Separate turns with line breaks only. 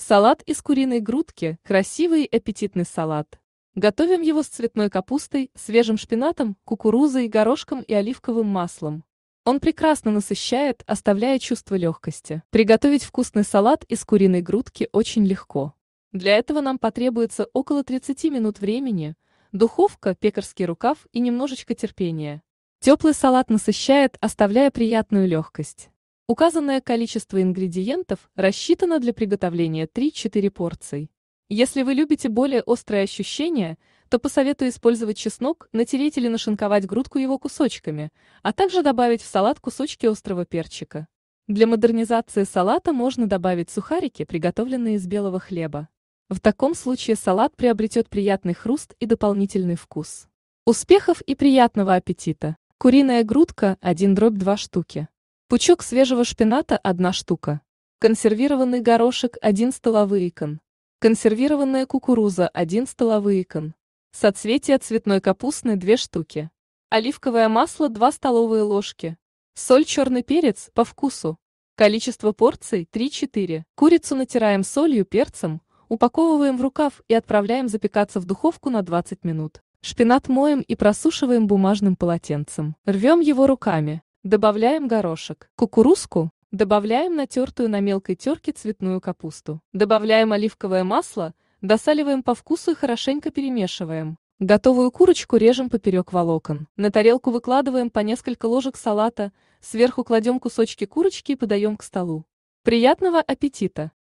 Салат из куриной грудки – красивый и аппетитный салат. Готовим его с цветной капустой, свежим шпинатом, кукурузой, горошком и оливковым маслом. Он прекрасно насыщает, оставляя чувство легкости. Приготовить вкусный салат из куриной грудки очень легко. Для этого нам потребуется около 30 минут времени, духовка, пекарский рукав и немножечко терпения. Теплый салат насыщает, оставляя приятную легкость. Указанное количество ингредиентов рассчитано для приготовления 3-4 порций. Если вы любите более острые ощущения, то посоветую использовать чеснок, натереть или нашинковать грудку его кусочками, а также добавить в салат кусочки острого перчика. Для модернизации салата можно добавить сухарики, приготовленные из белого хлеба. В таком случае салат приобретет приятный хруст и дополнительный вкус. Успехов и приятного аппетита! Куриная грудка 1 дробь 2 штуки. Пучок свежего шпината – одна штука. Консервированный горошек – один столовый икон. Консервированная кукуруза – один столовый икон. Соцветия цветной капусты две штуки. Оливковое масло – два столовые ложки. Соль, черный перец – по вкусу. Количество порций – 3-4. Курицу натираем солью, перцем, упаковываем в рукав и отправляем запекаться в духовку на 20 минут. Шпинат моем и просушиваем бумажным полотенцем. Рвем его руками. Добавляем горошек, кукурузку, добавляем натертую на мелкой терке цветную капусту. Добавляем оливковое масло, досаливаем по вкусу и хорошенько перемешиваем. Готовую курочку режем поперек волокон. На тарелку выкладываем по несколько ложек салата, сверху кладем кусочки курочки и подаем к столу. Приятного аппетита!